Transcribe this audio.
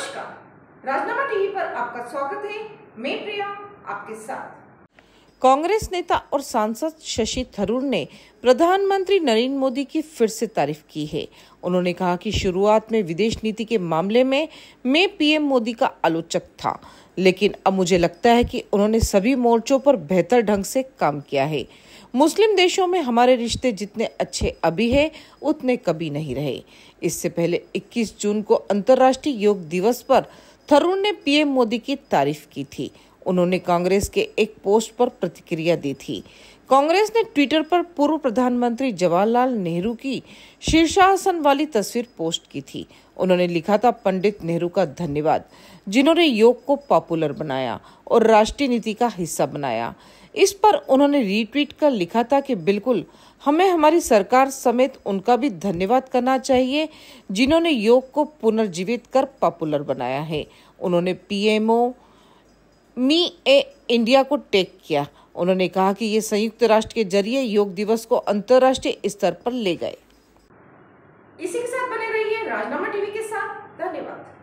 नमस्कार राजनामा टीवी पर आपका स्वागत है मैं प्रिया आपके साथ कांग्रेस नेता और सांसद शशि थरूर ने प्रधानमंत्री नरेंद्र मोदी की फिर से तारीफ की है उन्होंने कहा कि शुरुआत में विदेश नीति के मामले में मैं पीएम मोदी का आलोचक था लेकिन अब मुझे लगता है कि उन्होंने सभी मोर्चों पर बेहतर ढंग से काम किया है मुस्लिम देशों में हमारे रिश्ते जितने अच्छे अभी हैं उतने कभी नहीं रहे इससे पहले 21 जून को अंतर्राष्ट्रीय योग दिवस पर थरूर ने पीएम मोदी की तारीफ की थी उन्होंने कांग्रेस के एक पोस्ट पर प्रतिक्रिया दी थी कांग्रेस ने ट्विटर पर पूर्व प्रधानमंत्री जवाहरलाल नेहरू की शीर्षासन वाली तस्वीर पोस्ट की थी उन्होंने लिखा था पंडित नेहरू का धन्यवाद जिन्होंने योग को पॉपुलर बनाया और राष्ट्रीय नीति का हिस्सा बनाया इस पर उन्होंने रीट्वीट कर लिखा था कि बिल्कुल हमें हमारी सरकार समेत उनका भी धन्यवाद करना चाहिए जिन्होंने योग को पुनर्जीवित कर पॉपुलर बनाया है उन्होंने पीएमओ मी ए इंडिया को टेक किया उन्होंने कहा कि ये संयुक्त राष्ट्र के जरिए योग दिवस को अंतरराष्ट्रीय स्तर पर ले गए इसी के साथ बने रहिए राजनामा टीवी के साथ धन्यवाद